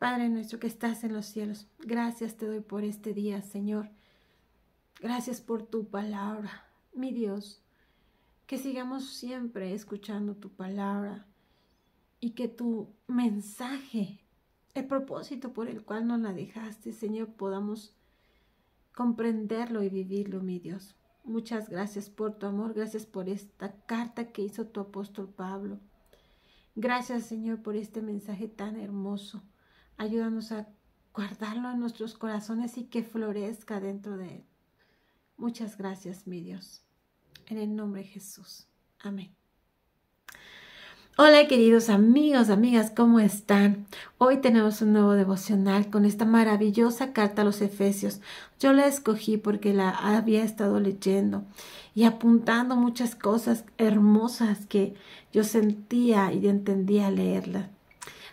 Padre nuestro que estás en los cielos, gracias te doy por este día, Señor. Gracias por tu palabra, mi Dios. Que sigamos siempre escuchando tu palabra y que tu mensaje, el propósito por el cual nos la dejaste, Señor, podamos comprenderlo y vivirlo, mi Dios. Muchas gracias por tu amor, gracias por esta carta que hizo tu apóstol Pablo. Gracias, Señor, por este mensaje tan hermoso Ayúdanos a guardarlo en nuestros corazones y que florezca dentro de él. Muchas gracias, mi Dios. En el nombre de Jesús. Amén. Hola queridos amigos, amigas, ¿cómo están? Hoy tenemos un nuevo devocional con esta maravillosa carta a los Efesios. Yo la escogí porque la había estado leyendo y apuntando muchas cosas hermosas que yo sentía y entendía leerla.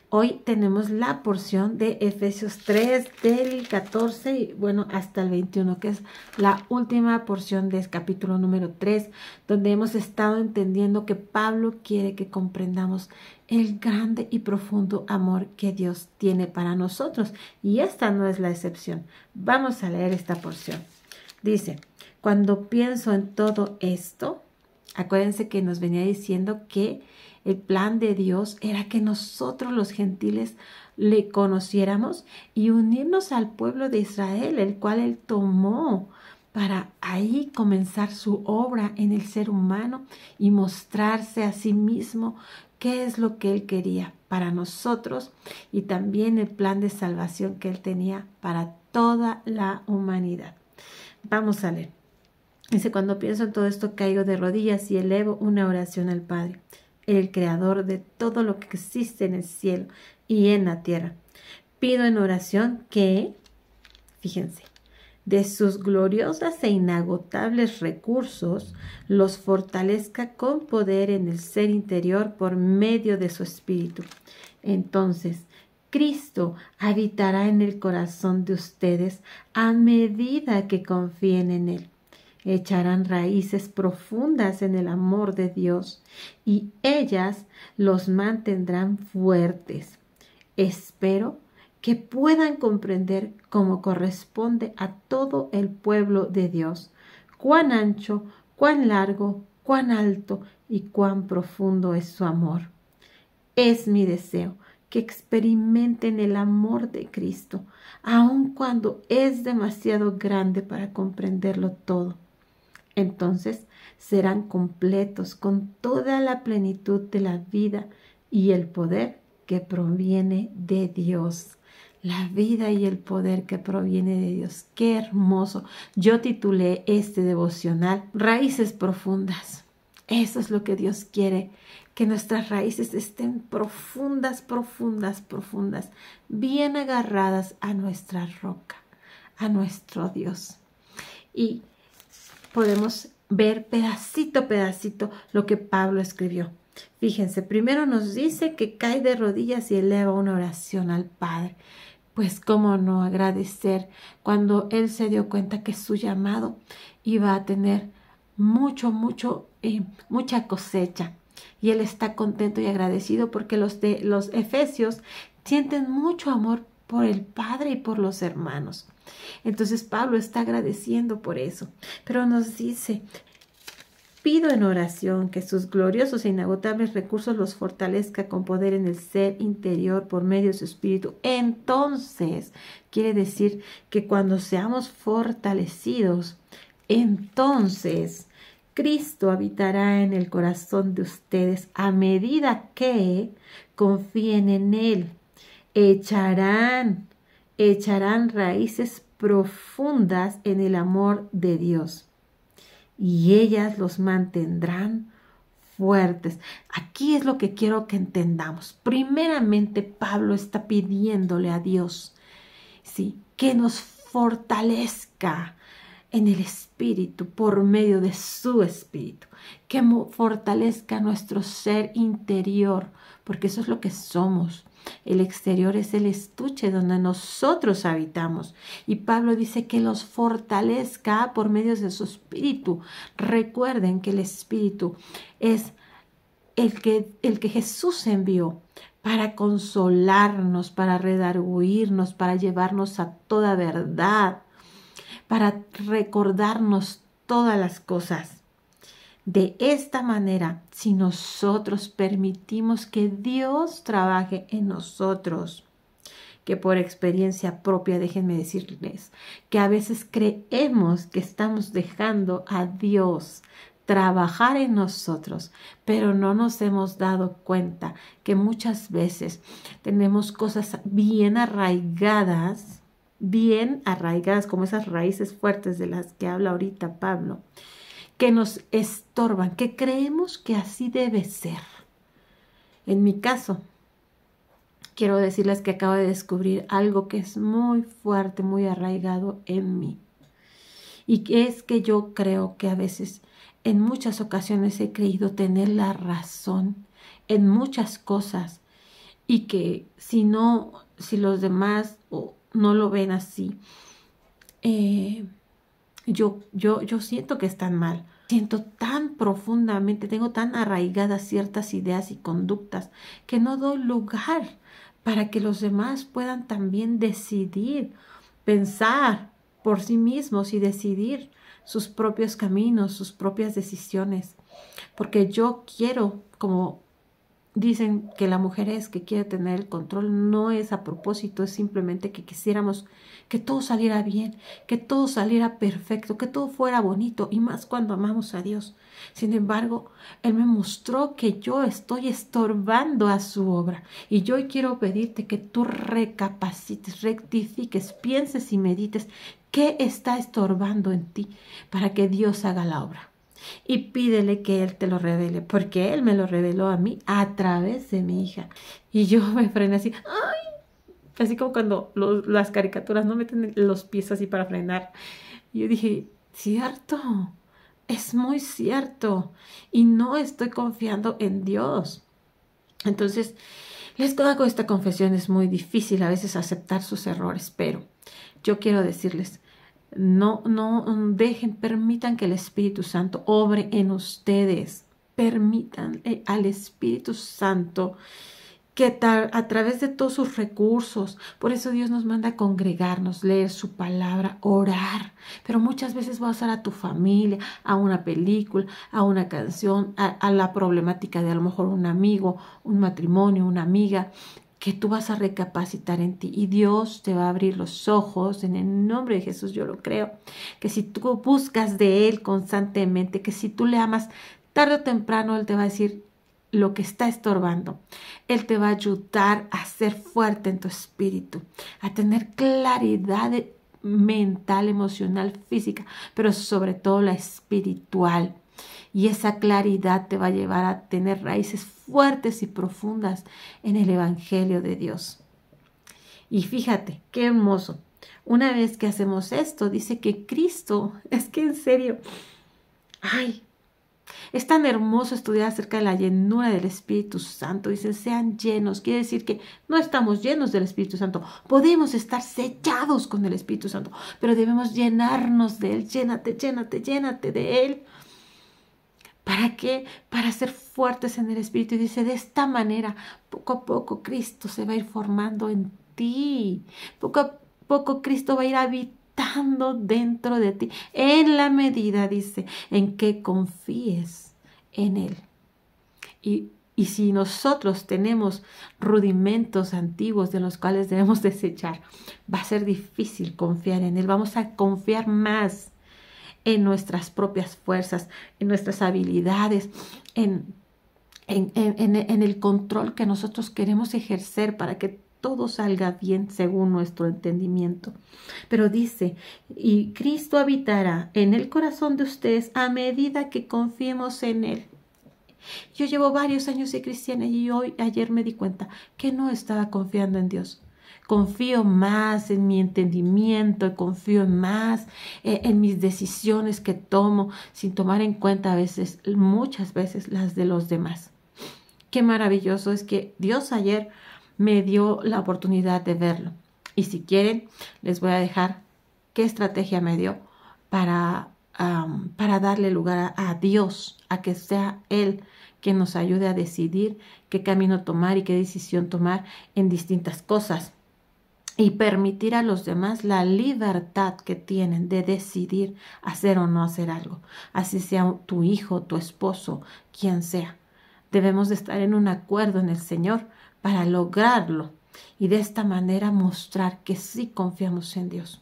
Hoy tenemos la porción de Efesios 3 del 14 y bueno hasta el 21, que es la última porción de este capítulo número 3, donde hemos estado entendiendo que Pablo quiere que comprendamos el grande y profundo amor que Dios tiene para nosotros. Y esta no es la excepción. Vamos a leer esta porción. Dice, cuando pienso en todo esto, acuérdense que nos venía diciendo que el plan de Dios era que nosotros los gentiles le conociéramos y unirnos al pueblo de Israel, el cual él tomó para ahí comenzar su obra en el ser humano y mostrarse a sí mismo qué es lo que Él quería para nosotros y también el plan de salvación que Él tenía para toda la humanidad. Vamos a leer. Dice, cuando pienso en todo esto, caigo de rodillas y elevo una oración al Padre el creador de todo lo que existe en el cielo y en la tierra. Pido en oración que, fíjense, de sus gloriosas e inagotables recursos, los fortalezca con poder en el ser interior por medio de su espíritu. Entonces, Cristo habitará en el corazón de ustedes a medida que confíen en Él echarán raíces profundas en el amor de Dios y ellas los mantendrán fuertes. Espero que puedan comprender cómo corresponde a todo el pueblo de Dios, cuán ancho, cuán largo, cuán alto y cuán profundo es su amor. Es mi deseo que experimenten el amor de Cristo, aun cuando es demasiado grande para comprenderlo todo entonces serán completos con toda la plenitud de la vida y el poder que proviene de Dios. La vida y el poder que proviene de Dios. Qué hermoso. Yo titulé este devocional Raíces Profundas. Eso es lo que Dios quiere, que nuestras raíces estén profundas, profundas, profundas, bien agarradas a nuestra roca, a nuestro Dios. Y podemos ver pedacito pedacito lo que Pablo escribió. Fíjense, primero nos dice que cae de rodillas y eleva una oración al Padre. Pues cómo no agradecer cuando él se dio cuenta que su llamado iba a tener mucho, mucho, eh, mucha cosecha. Y él está contento y agradecido porque los, de, los efesios sienten mucho amor por el Padre y por los hermanos. Entonces Pablo está agradeciendo por eso, pero nos dice, pido en oración que sus gloriosos e inagotables recursos los fortalezca con poder en el ser interior por medio de su espíritu. Entonces, quiere decir que cuando seamos fortalecidos, entonces Cristo habitará en el corazón de ustedes a medida que confíen en Él. Echarán echarán raíces profundas en el amor de Dios y ellas los mantendrán fuertes. Aquí es lo que quiero que entendamos. Primeramente, Pablo está pidiéndole a Dios, sí, que nos fortalezca en el espíritu por medio de su espíritu, que fortalezca nuestro ser interior, porque eso es lo que somos. El exterior es el estuche donde nosotros habitamos. Y Pablo dice que los fortalezca por medio de su espíritu. Recuerden que el espíritu es el que, el que Jesús envió para consolarnos, para redarguirnos, para llevarnos a toda verdad, para recordarnos todas las cosas. De esta manera, si nosotros permitimos que Dios trabaje en nosotros, que por experiencia propia, déjenme decirles, que a veces creemos que estamos dejando a Dios trabajar en nosotros, pero no nos hemos dado cuenta que muchas veces tenemos cosas bien arraigadas, bien arraigadas, como esas raíces fuertes de las que habla ahorita Pablo, que nos estorban, que creemos que así debe ser. En mi caso, quiero decirles que acabo de descubrir algo que es muy fuerte, muy arraigado en mí. Y que es que yo creo que a veces, en muchas ocasiones he creído tener la razón en muchas cosas y que si no, si los demás no lo ven así, eh, yo, yo, yo siento que están mal. Siento tan profundamente, tengo tan arraigadas ciertas ideas y conductas que no doy lugar para que los demás puedan también decidir, pensar por sí mismos y decidir sus propios caminos, sus propias decisiones. Porque yo quiero, como dicen que la mujer es que quiere tener el control, no es a propósito, es simplemente que quisiéramos que todo saliera bien, que todo saliera perfecto, que todo fuera bonito y más cuando amamos a Dios. Sin embargo, Él me mostró que yo estoy estorbando a su obra y yo quiero pedirte que tú recapacites, rectifiques, pienses y medites qué está estorbando en ti para que Dios haga la obra y pídele que Él te lo revele, porque Él me lo reveló a mí a través de mi hija. Y yo me frené así, Así como cuando las caricaturas no meten los pies así para frenar. Y yo dije, cierto, es muy cierto. Y no estoy confiando en Dios. Entonces, les hago esta confesión, es muy difícil a veces aceptar sus errores, pero yo quiero decirles, no, no mm, dejen, permitan que el Espíritu Santo obre en ustedes. Permitan eh, al Espíritu Santo que a través de todos sus recursos, por eso Dios nos manda a congregarnos, leer su palabra, orar, pero muchas veces va a usar a tu familia, a una película, a una canción, a la problemática de a lo mejor un amigo, un matrimonio, una amiga, que tú vas a recapacitar en ti y Dios te va a abrir los ojos, en el nombre de Jesús yo lo creo, que si tú buscas de Él constantemente, que si tú le amas, tarde o temprano Él te va a decir lo que está estorbando. Él te va a ayudar a ser fuerte en tu espíritu, a tener claridad mental, emocional, física, pero sobre todo la espiritual. Y esa claridad te va a llevar a tener raíces fuertes y profundas en el Evangelio de Dios. Y fíjate, qué hermoso. Una vez que hacemos esto, dice que Cristo, es que en serio, ay, es tan hermoso estudiar acerca de la llenura del Espíritu Santo. Dicen, sean llenos. Quiere decir que no estamos llenos del Espíritu Santo. Podemos estar sellados con el Espíritu Santo, pero debemos llenarnos de Él. Llénate, llénate, llénate de Él. ¿Para qué? Para ser fuertes en el Espíritu. Y dice, de esta manera, poco a poco Cristo se va a ir formando en ti. Poco a poco Cristo va a ir habitando dentro de ti. En la medida, dice, en que confíes en Él. Y, y si nosotros tenemos rudimentos antiguos de los cuales debemos desechar, va a ser difícil confiar en Él. Vamos a confiar más en nuestras propias fuerzas, en nuestras habilidades, en, en, en, el control que nosotros queremos ejercer para que todo salga bien según nuestro entendimiento. Pero dice, y Cristo habitará en el corazón de ustedes a medida que confiemos en Él. Yo llevo varios años de cristiana y hoy, ayer me di cuenta que no estaba confiando en Dios confío más en mi entendimiento, confío más eh, en mis decisiones que tomo sin tomar en cuenta a veces, muchas veces, las de los demás. Qué maravilloso es que Dios ayer me dio la oportunidad de verlo. Y si quieren, les voy a dejar qué estrategia me dio para, para darle lugar a, Dios, a que sea Él que nos ayude a decidir qué camino tomar y qué decisión tomar en distintas cosas y permitir a los demás la libertad que tienen de decidir hacer o no hacer algo, así sea tu hijo, tu esposo, quien sea. Debemos de estar en un acuerdo en el Señor para lograrlo y de esta manera mostrar que sí confiamos en Dios.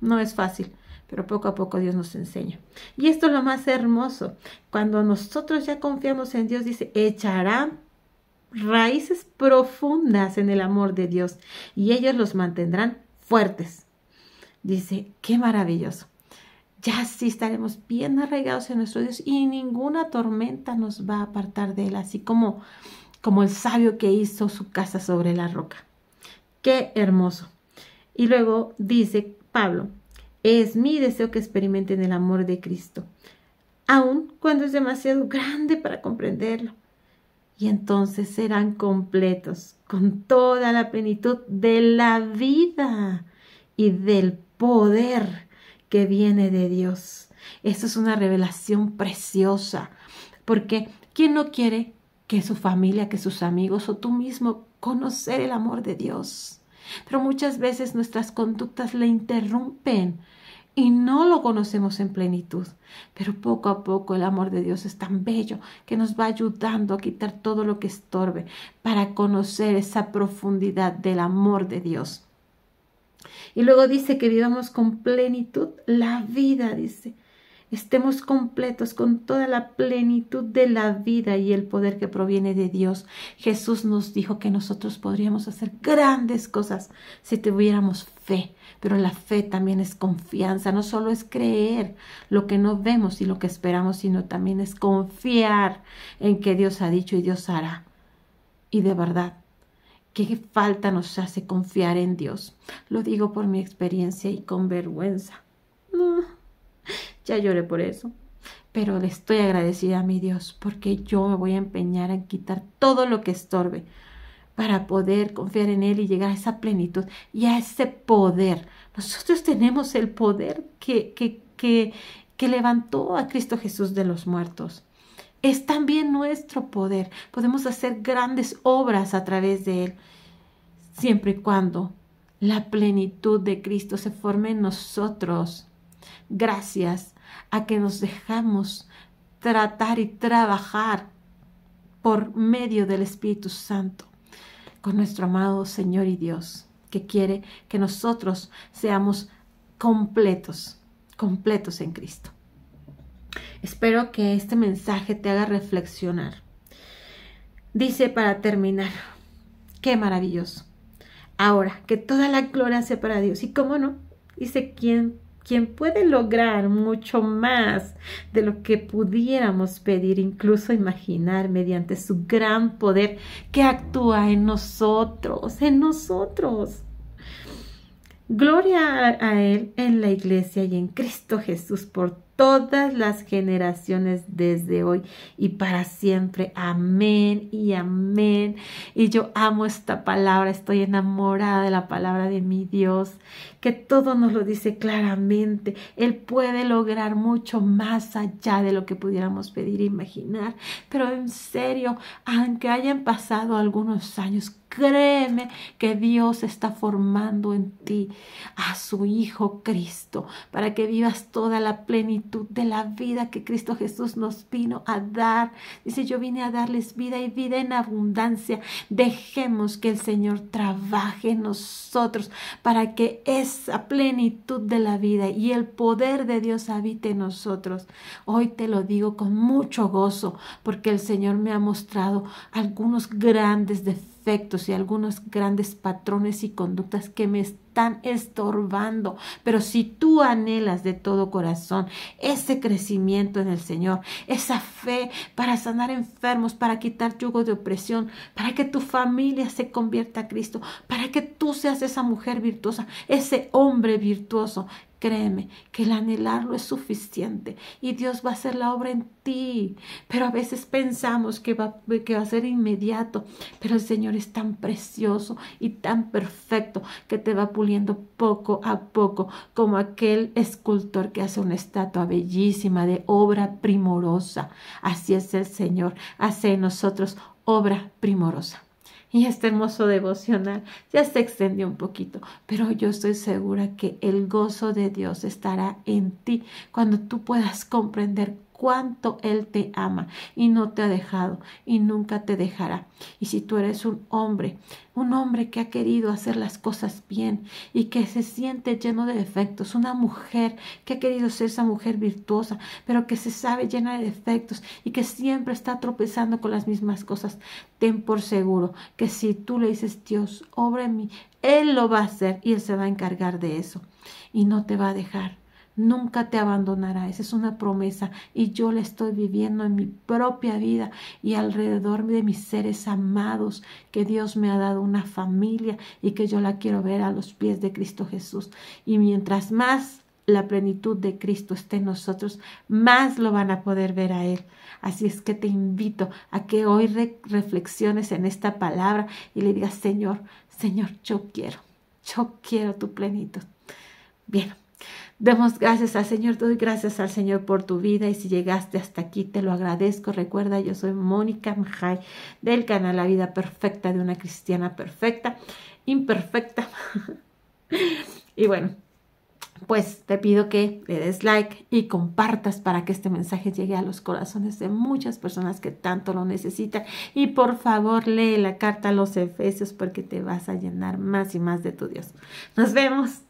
No es fácil, pero poco a poco Dios nos enseña. Y esto es lo más hermoso. Cuando nosotros ya confiamos en Dios, dice, echarán raíces profundas en el amor de Dios y ellos los mantendrán fuertes. Dice, qué maravilloso. Ya sí estaremos bien arraigados en nuestro Dios y ninguna tormenta nos va a apartar de él, así como como el sabio que hizo su casa sobre la roca. Qué hermoso. Y luego dice Pablo, es mi deseo que experimenten el amor de Cristo, aun cuando es demasiado grande para comprenderlo y entonces serán completos con toda la plenitud de la vida y del poder que viene de Dios. Eso es una revelación preciosa, porque ¿quién no quiere que su familia, que sus amigos o tú mismo conocer el amor de Dios? Pero muchas veces nuestras conductas le interrumpen y no lo conocemos en plenitud. Pero poco a poco el amor de Dios es tan bello que nos va ayudando a quitar todo lo que estorbe para conocer esa profundidad del amor de Dios. Y luego dice que vivamos con plenitud la vida, dice estemos completos con toda la plenitud de la vida y el poder que proviene de Dios. Jesús nos dijo que nosotros podríamos hacer grandes cosas si tuviéramos fe, pero la fe también es confianza, no solo es creer lo que no vemos y lo que esperamos, sino también es confiar en que Dios ha dicho y Dios hará. Y de verdad, qué falta nos hace confiar en Dios. Lo digo por mi experiencia y con vergüenza. Ya lloré por eso. Pero le estoy agradecida a mi Dios porque yo me voy a empeñar en quitar todo lo que estorbe para poder confiar en Él y llegar a esa plenitud y a ese poder. Nosotros tenemos el poder que, que, que, que levantó a Cristo Jesús de los muertos es también nuestro poder. Podemos hacer grandes obras a través de Él, siempre y cuando la plenitud de Cristo se forme en nosotros gracias a que nos dejamos tratar y trabajar por medio del Espíritu Santo con nuestro amado Señor y Dios, que quiere que nosotros seamos completos, completos en Cristo. Espero que este mensaje te haga reflexionar. Dice para terminar, qué maravilloso. Ahora, que toda la gloria sea para Dios. ¿Y cómo no? Dice, ¿quién quien puede lograr mucho más de lo que pudiéramos pedir, incluso imaginar mediante su gran poder que actúa en nosotros, en nosotros. Gloria a Él en la iglesia y en Cristo Jesús por todas las generaciones desde hoy y para siempre. Amén y amén. Y yo amo esta palabra, estoy enamorada de la palabra de mi Dios, que todo nos lo dice claramente. Él puede lograr mucho más allá de lo que pudiéramos pedir e imaginar. Pero en serio, aunque hayan pasado algunos años, Créeme que Dios está formando en ti a su Hijo Cristo para que vivas toda la plenitud de la vida que Cristo Jesús nos vino a dar. Dice, yo vine a darles vida y vida en abundancia. Dejemos que el Señor trabaje en nosotros para que esa plenitud de la vida y el poder de Dios habite en nosotros. Hoy te lo digo con mucho gozo porque el Señor me ha mostrado algunos grandes defectos y algunos grandes patrones y conductas que me están estorbando. Pero si tú anhelas de todo corazón ese crecimiento en el Señor, esa fe para sanar enfermos, para quitar yugo de opresión, para que tu familia se convierta a Cristo, para que tú seas esa mujer virtuosa, ese hombre virtuoso Créeme que el anhelarlo es suficiente y Dios va a hacer la obra en ti. Pero a veces pensamos que va, que va a ser inmediato, pero el Señor es tan precioso y tan perfecto que te va puliendo poco a poco, como aquel escultor que hace una estatua bellísima de obra primorosa. Así es el Señor, hace en nosotros obra primorosa y este hermoso devocional ya se extendió un poquito, pero yo estoy segura que el gozo de Dios estará en ti cuando tú puedas comprender cuánto Él te ama y no te ha dejado y nunca te dejará. Y si tú eres un hombre, un hombre que ha querido hacer las cosas bien y que se siente lleno de defectos, una mujer que ha querido ser esa mujer virtuosa, pero que se sabe llena de defectos y que siempre está tropezando con las mismas cosas, ten por seguro que si tú le dices, Dios, obra en mí, Él lo va a hacer y Él se va a encargar de eso y no te va a dejar nunca te abandonará. Esa es una promesa y yo la estoy viviendo en mi propia vida y alrededor de mis seres amados, que Dios me ha dado una familia y que yo la quiero ver a los pies de Cristo Jesús. Y mientras más la plenitud de Cristo esté en nosotros, más lo van a poder ver a Él. Así es que te invito a que hoy reflexiones en esta palabra y le digas, Señor, Señor, yo quiero, yo quiero tu plenitud. Bien, Demos gracias al Señor, doy gracias al Señor por tu vida y si llegaste hasta aquí te lo agradezco. Recuerda, yo soy Mónica Mjai del canal La Vida Perfecta de una cristiana perfecta, imperfecta. y bueno, pues te pido que le des like y compartas para que este mensaje llegue a los corazones de muchas personas que tanto lo necesitan. Y por favor lee la carta a los Efesios porque te vas a llenar más y más de tu Dios. Nos vemos.